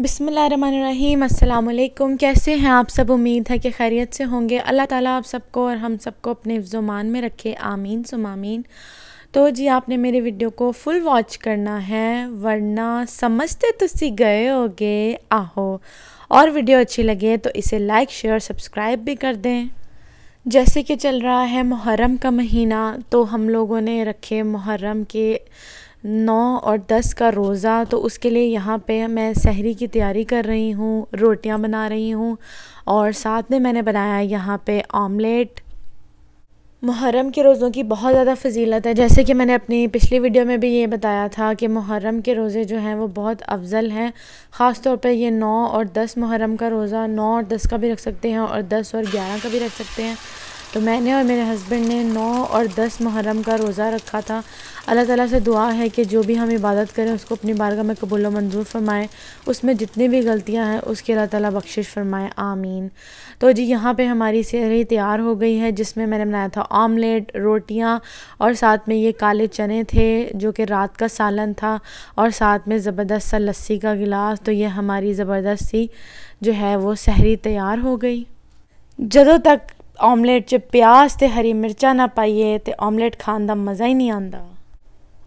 बिसमीम अल्लाम कैसे हैं आप सब उम्मीद है कि खैरियत से होंगे अल्लाह ताला आप सबको और हम सबको अपने ज़ुमान में रखे आमीन सुमामीन तो जी आपने मेरे वीडियो को फुल वॉच करना है वरना समझते तुसी तो गए होगे आहो और वीडियो अच्छी लगे तो इसे लाइक शेयर सब्सक्राइब भी कर दें जैसे कि चल रहा है मुहर्रम का महीना तो हम लोगों ने रखे मुहर्रम के नौ और दस का रोज़ा तो उसके लिए यहाँ पे मैं सहरी की तैयारी कर रही हूँ रोटियाँ बना रही हूँ और साथ में मैंने बनाया यहाँ पे ऑमलेट मुहर्रम के रोज़ों की बहुत ज़्यादा फजीलत है जैसे कि मैंने अपनी पिछली वीडियो में भी ये बताया था कि मुहर्रम के रोज़े जो हैं वो बहुत अफजल हैं ख़ास तौर पर ये नौ और दस मुहर्रम का रोज़ा नौ और दस का भी रख सकते हैं और दस और ग्यारह का भी रख सकते हैं तो मैंने और मेरे हस्बैंड ने नौ और दस मुहर्रम का रोज़ा रखा था अल्लाह ताला से दुआ है कि जो भी हम इबादत करें उसको अपनी बारगाह में कबूल मंजूर फरमाएँ उसमें जितनी भी गलतियाँ हैं उसके अल्लाह ताला बख्शिश फरमाएं आमीन तो जी यहाँ पे हमारी सेहरी तैयार हो गई है जिसमें मैंने बनाया था आमलेट रोटियाँ और साथ में ये काले चने थे जो कि रात का सालन था और साथ में ज़बरदस्त सा लस्सी का गिलास तो ये हमारी ज़बरदस्ती जो है वो सहरी तैयार हो गई जदों तक ऑमलेट 'ਚ प्याज ਤੇ हरी मिर्चा ना पाइए ਤੇ ਆਮਲੇਟ ਖਾਣ मज़ा ही नहीं ਨਹੀਂ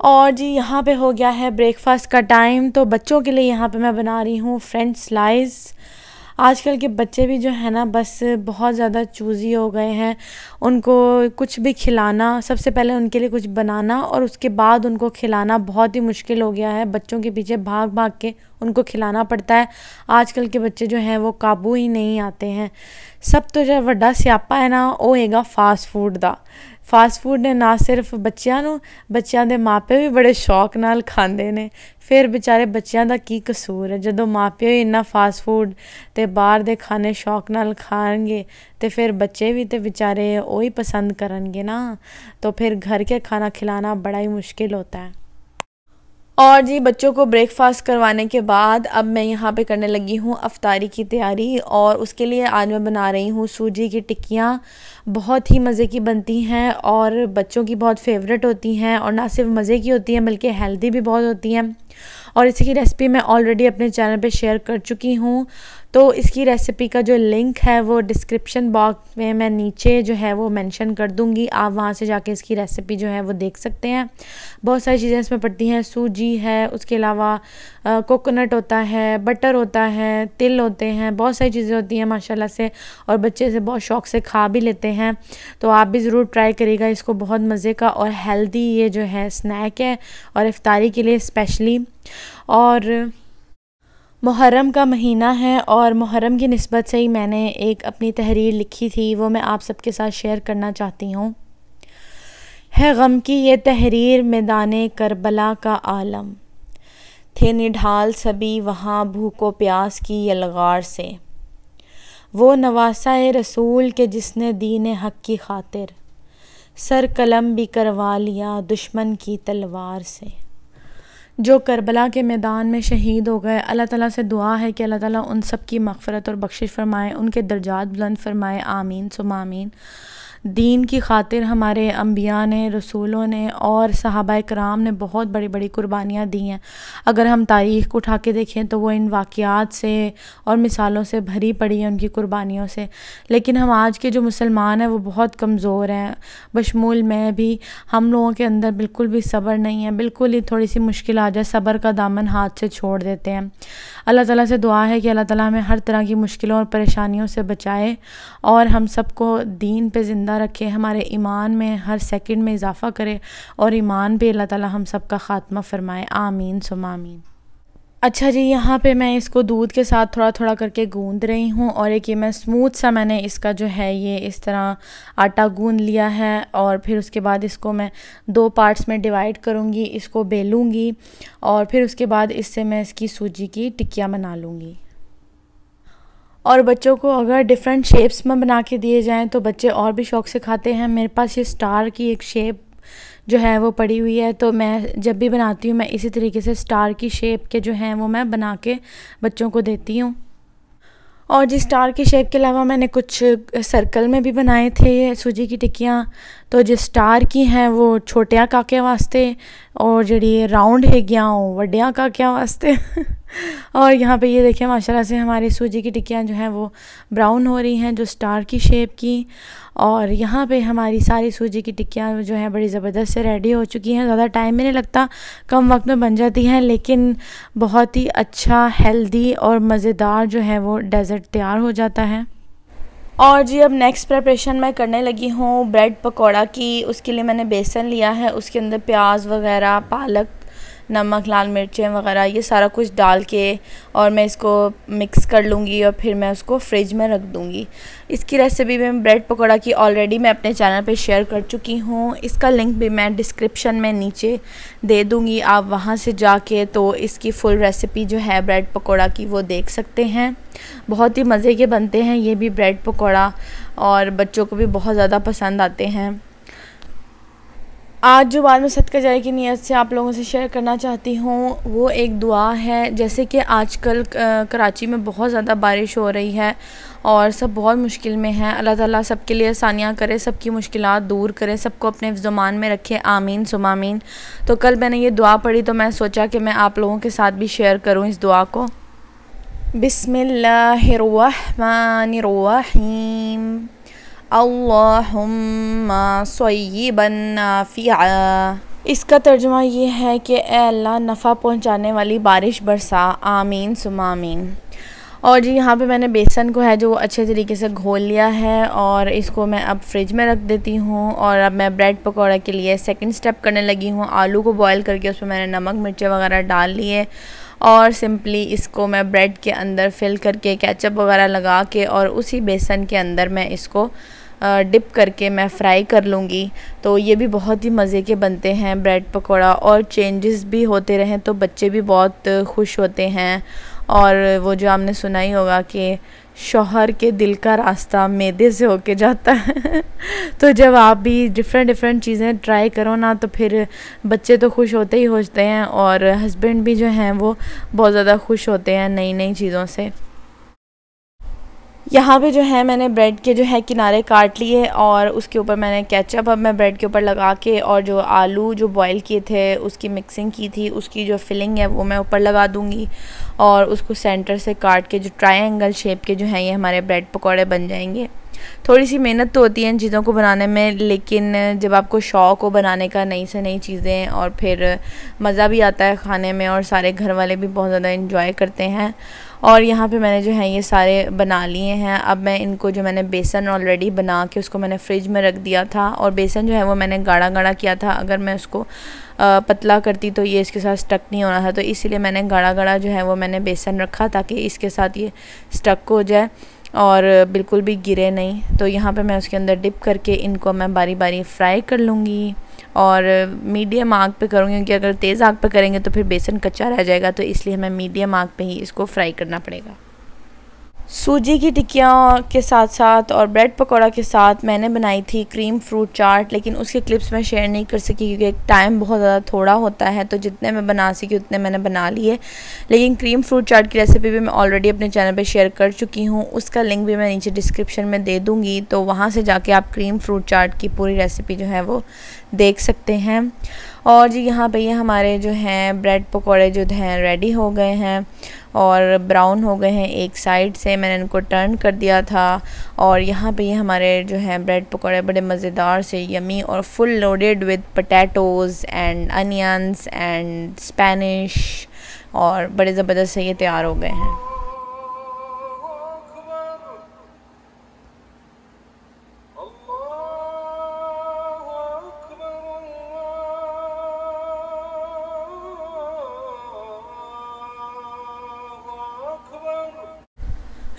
और जी यहाँ पे हो गया है ब्रेकफास्ट का टाइम तो बच्चों के लिए यहाँ पे मैं बना रही हूँ फ्रेंच स्लाइस आजकल के बच्चे भी जो है ना बस बहुत ज़्यादा चूज़ी हो गए हैं उनको कुछ भी खिलाना सबसे पहले उनके लिए कुछ बनाना और उसके बाद उनको खिलाना बहुत ही मुश्किल हो गया है बच्चों के पीछे भाग भाग के उनको खिलाना पड़ता है आजकल के बच्चे जो हैं वो काबू ही नहीं आते हैं सब तो जो वा स्यापा है ना वो है फास्ट फूड का ਫਾਸਟ ਫੂਡ ਨੇ ਨਾ ਸਿਰਫ ਬੱਚਿਆਂ ਨੂੰ ਬੱਚਿਆਂ ਦੇ ਮਾਪੇ ਵੀ ਬੜੇ ਸ਼ੌਕ ਨਾਲ ਖਾਂਦੇ ਨੇ ਫਿਰ ਵਿਚਾਰੇ ਬੱਚਿਆਂ ਦਾ ਕੀ ਕਸੂਰ ਹੈ ਜਦੋਂ ਮਾਪੇ ਹੀ ਇੰਨਾ ਫਾਸਟ ਫੂਡ ਤੇ ਬਾਹਰ ਦੇ ਖਾਣੇ ਸ਼ੌਕ ਨਾਲ ਖਾਣਗੇ ਤੇ ਫਿਰ ਬੱਚੇ ਵੀ ਤੇ ਵਿਚਾਰੇ ਉਹੀ ਪਸੰਦ ਕਰਨਗੇ ਨਾ ਤਾਂ ਫਿਰ ਘਰ ਕੇ ਖਾਣਾ ਖਿਲਾਣਾ ਬੜਾ ਹੀ ਮੁਸ਼ਕਿਲ ਹੁੰਦਾ ਹੈ और जी बच्चों को ब्रेकफास्ट करवाने के बाद अब मैं यहाँ पे करने लगी हूँ अफ्तारी की तैयारी और उसके लिए आज मैं बना रही हूँ सूजी की टिक्कियाँ बहुत ही मज़े की बनती हैं और बच्चों की बहुत फेवरेट होती हैं और ना सिर्फ मज़े की होती हैं बल्कि हेल्दी भी बहुत होती हैं और इसी की रेसिपी मैं ऑलरेडी अपने चैनल पे शेयर कर चुकी हूँ तो इसकी रेसिपी का जो लिंक है वो डिस्क्रिप्शन बॉक्स में मैं नीचे जो है वो मेंशन कर दूँगी आप वहाँ से जाके इसकी रेसिपी जो है वो देख सकते हैं बहुत सारी चीज़ें इसमें पड़ती हैं सूजी है उसके अलावा कोकोनट होता है बटर होता है तिल होते हैं बहुत सारी चीज़ें होती हैं माशाल्लाह से और बच्चे इसे बहुत शौक से खा भी लेते हैं तो आप भी ज़रूर ट्राई करिएगा इसको बहुत मज़े का और हेल्दी ये जो है स्नैक है और इफ़ारी के लिए स्पेशली और मुहर्रम का महीना है और मुहर्रम की नस्बत से ही मैंने एक अपनी तहरीर लिखी थी वो मैं आप सबके साथ शेयर करना चाहती हूँ है गम की ये तहरीर मैदान करबला का आलम थे निढाल सभी वहाँ भूखो प्यास की यलगार से वो नवासा रसूल के जिसने दीन हक की खातिर सर कलम भी करवा लिया दुश्मन की तलवार से जो करबला के मैदान में शहीद हो गए अल्लाह ताला से दुआ है कि अल्लाह ताला उन सब की मगफ़रत और बख्शिश फरमाए उनके दर्जात बुलंद फरमाए आमीन सुम आमीन दीन की खातिर हमारे अम्बिया ने रसूलों ने और सहाबा कराम ने बहुत बड़ी बड़ी कुर्बानियाँ दी हैं अगर हम तारीख़ को उठा के देखें तो वो इन वाक़ात से और मिसालों से भरी पड़ी है उनकी कुर्बानियों से लेकिन हम आज के जो मुसलमान हैं वो बहुत कमज़ोर हैं बशमूल मैं भी हम लोगों के अंदर बिल्कुल भी सब्र नहीं है बिल्कुल ही थोड़ी सी मुश्किल आ जाए सब्र का दामन हाथ से छोड़ देते हैं अल्लाह ताली से दुआ है कि अल्लाह ताली हमें हर तरह की मुश्किलों और परेशानियों से बचाए और हम सबको दीन पे ज़िंदा ज़िंदा रखे हमारे ईमान में हर सेकंड में इजाफ़ा करे और ईमान पे अल्लाह ताला हम सब का ख़ात्मा फ़रमाए आमीन सुम आमीन अच्छा जी यहाँ पे मैं इसको दूध के साथ थोड़ा थोड़ा करके गूंद रही हूँ और एक ये मैं स्मूथ सा मैंने इसका जो है ये इस तरह आटा गूंद लिया है और फिर उसके बाद इसको मैं दो पार्ट्स में डिवाइड करूँगी इसको बेलूँगी और फिर उसके बाद इससे मैं इसकी सूजी की टिक्कियाँ बना लूँगी और बच्चों को अगर डिफरेंट शेप्स में बना के दिए जाएँ तो बच्चे और भी शौक़ से खाते हैं मेरे पास ये स्टार की एक शेप जो है वो पड़ी हुई है तो मैं जब भी बनाती हूँ मैं इसी तरीके से स्टार की शेप के जो हैं वो मैं बना के बच्चों को देती हूँ और जी स्टार की शेप के अलावा मैंने कुछ सर्कल में भी बनाए थे सूजी की टिक्कियाँ तो जो स्टार की हैं वो छोटिया काके वास्ते और जड़ी राउंड है वो वड्डिया काकिया वास्ते और यहाँ पे ये देखिए माशाल्लाह से हमारी सूजी की टिक्कियाँ जो हैं वो ब्राउन हो रही हैं जो स्टार की शेप की और यहाँ पे हमारी सारी सूजी की टिक्कियाँ जो हैं बड़ी ज़बरदस्त से रेडी हो चुकी हैं ज़्यादा टाइम भी नहीं लगता कम वक्त में बन जाती हैं लेकिन बहुत ही अच्छा हेल्दी और मज़ेदार जो है वो डेज़र्ट तैयार हो जाता है और जी अब नेक्स्ट प्रेपरेशन मैं करने लगी हूँ ब्रेड पकौड़ा की उसके लिए मैंने बेसन लिया है उसके अंदर प्याज वगैरह पालक नमक लाल मिर्चें वगैरह ये सारा कुछ डाल के और मैं इसको मिक्स कर लूँगी और फिर मैं उसको फ्रिज में रख दूँगी इसकी रेसिपी मैं ब्रेड पकौड़ा की ऑलरेडी मैं अपने चैनल पे शेयर कर चुकी हूँ इसका लिंक भी मैं डिस्क्रिप्शन में नीचे दे दूँगी आप वहाँ से जाके तो इसकी फुल रेसिपी जो है ब्रेड पकौड़ा की वो देख सकते हैं बहुत ही मज़े के बनते हैं ये भी ब्रेड पकौड़ा और बच्चों को भी बहुत ज़्यादा पसंद आते हैं आज जो बाद में सदका जाए की नीयत से आप लोगों से शेयर करना चाहती हूँ वो एक दुआ है जैसे कि आजकल कराची में बहुत ज़्यादा बारिश हो रही है और सब बहुत मुश्किल में है अल्लाह ताला सबके लिए आसानियाँ करे सबकी मुश्किल दूर करे सबको अपने ज़ुमान में रखे आमीन सुमामीन तो कल मैंने ये दुआ पढ़ी तो मैं सोचा कि मैं आप लोगों के साथ भी शेयर करूँ इस दुआ को बिसमिल्लाम अल्लाफ़िया इसका तर्जमा यह है कि अल्लाह नफ़ा पहुँचाने वाली बारिश बरसा आमीन सुमामीन और जी यहाँ पे मैंने बेसन को है जो अच्छे तरीके से घोल लिया है और इसको मैं अब फ्रिज में रख देती हूँ और अब मैं ब्रेड पकौड़ा के लिए सेकंड स्टेप करने लगी हूँ आलू को बॉईल करके उसमें मैंने नमक मिर्चे वगैरह डाल लिए और सिंपली इसको मैं ब्रेड के अंदर फिल करके कैचअप वगैरह लगा के और उसी बेसन के अंदर मैं इसको डिप करके मैं फ्राई कर लूँगी तो ये भी बहुत ही मज़े के बनते हैं ब्रेड पकौड़ा और चेंजेस भी होते रहें तो बच्चे भी बहुत खुश होते हैं और वो जो आपने सुना ही होगा कि शोहर के दिल का रास्ता मैदे से होके जाता है तो जब आप भी डिफरेंट डिफरेंट चीज़ें ट्राई करो ना तो फिर बच्चे तो खुश होते ही होते हैं और हस्बैंड भी जो हैं वो बहुत ज़्यादा खुश होते हैं नई नई चीज़ों से यहाँ पे जो है मैंने ब्रेड के जो है किनारे काट लिए और उसके ऊपर मैंने केचप अब मैं ब्रेड के ऊपर लगा के और जो आलू जो बॉईल किए थे उसकी मिक्सिंग की थी उसकी जो फिलिंग है वो मैं ऊपर लगा दूँगी और उसको सेंटर से काट के जो ट्रायंगल शेप के जो हैं ये हमारे ब्रेड पकौड़े बन जाएंगे थोड़ी सी मेहनत तो होती है इन चीज़ों को बनाने में लेकिन जब आपको शौक़ हो बनाने का नई से नई चीज़ें और फिर मज़ा भी आता है खाने में और सारे घर वाले भी बहुत ज़्यादा इन्जॉय करते हैं और यहाँ पे मैंने जो है ये सारे बना लिए हैं अब मैं इनको जो मैंने बेसन ऑलरेडी बना के उसको मैंने फ्रिज में रख दिया था और बेसन जो है वो मैंने गाढ़ा गाढ़ा किया था अगर मैं उसको पतला करती तो ये इसके साथ स्टक नहीं होना था तो इसीलिए मैंने गाढ़ा गाढ़ा जो है वो मैंने बेसन रखा ताकि इसके साथ ये स्टक हो जाए और बिल्कुल भी गिरे नहीं तो यहाँ पे मैं उसके अंदर डिप करके इनको मैं बारी बारी फ्राई कर लूँगी और मीडियम आग पे करूँगी क्योंकि अगर तेज़ आग पे करेंगे तो फिर बेसन कच्चा रह जाएगा तो इसलिए हमें मीडियम आग पे ही इसको फ्राई करना पड़ेगा सूजी की टिक्कियाँ के साथ साथ और ब्रेड पकौड़ा के साथ मैंने बनाई थी क्रीम फ्रूट चाट लेकिन उसके क्लिप्स मैं शेयर नहीं कर सकी क्योंकि टाइम बहुत ज़्यादा थोड़ा होता है तो जितने मैं बना सकी उतने मैंने बना लिए लेकिन क्रीम फ्रूट चाट की रेसिपी भी मैं ऑलरेडी अपने चैनल पर शेयर कर चुकी हूँ उसका लिंक भी मैं नीचे डिस्क्रिप्शन में दे दूँगी तो वहाँ से जाके आप क्रीम फ्रूट चाट की पूरी रेसिपी जो है वो देख सकते हैं और जी यहाँ पर ये हमारे जो हैं ब्रेड पकौड़े जो हैं रेडी हो गए हैं और ब्राउन हो गए हैं एक साइड से मैंने इनको टर्न कर दिया था और यहाँ पे ये हमारे जो है ब्रेड पकौड़े बड़े मज़ेदार से यमी और full loaded with potatoes and onions and Spanish और बड़े ज़बरदस्त से ये तैयार हो गए हैं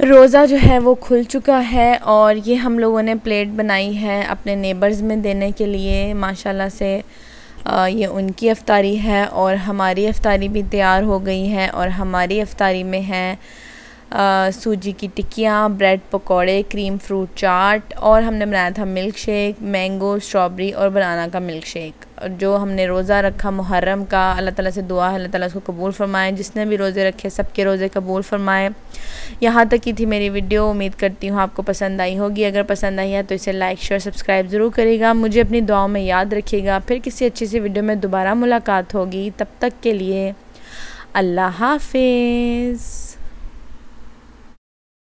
रोज़ा जो है वो खुल चुका है और ये हम लोगों ने प्लेट बनाई है अपने नेबर्स में देने के लिए माशाल्लाह से ये उनकी अफ्तारी है और हमारी अफ्तारी भी तैयार हो गई है और हमारी अफ्तारी में है सूजी की टिक्कियाँ ब्रेड पकौड़े क्रीम फ्रूट चाट और हमने बनाया था मिल्क शेक मैंगो स्ट्रॉबेरी और बनाना का मिल्क शेक और जो हमने रोज़ा रखा मुहर्रम का अल्लाह ताला से दुआ है अल्लाह ताला उसको कबूल फरमाए जिसने भी रोज़े रखे सबके रोज़े कबूल फरमाए यहाँ तक की थी मेरी वीडियो उम्मीद करती हूँ आपको पसंद आई होगी अगर पसंद आई है तो इसे लाइक शेयर सब्सक्राइब ज़रूर करेगा मुझे अपनी दुआओं में याद रखिएगा फिर किसी अच्छी सी वीडियो में दोबारा मुलाकात होगी तब तक के लिए अल्लाह हाफिज़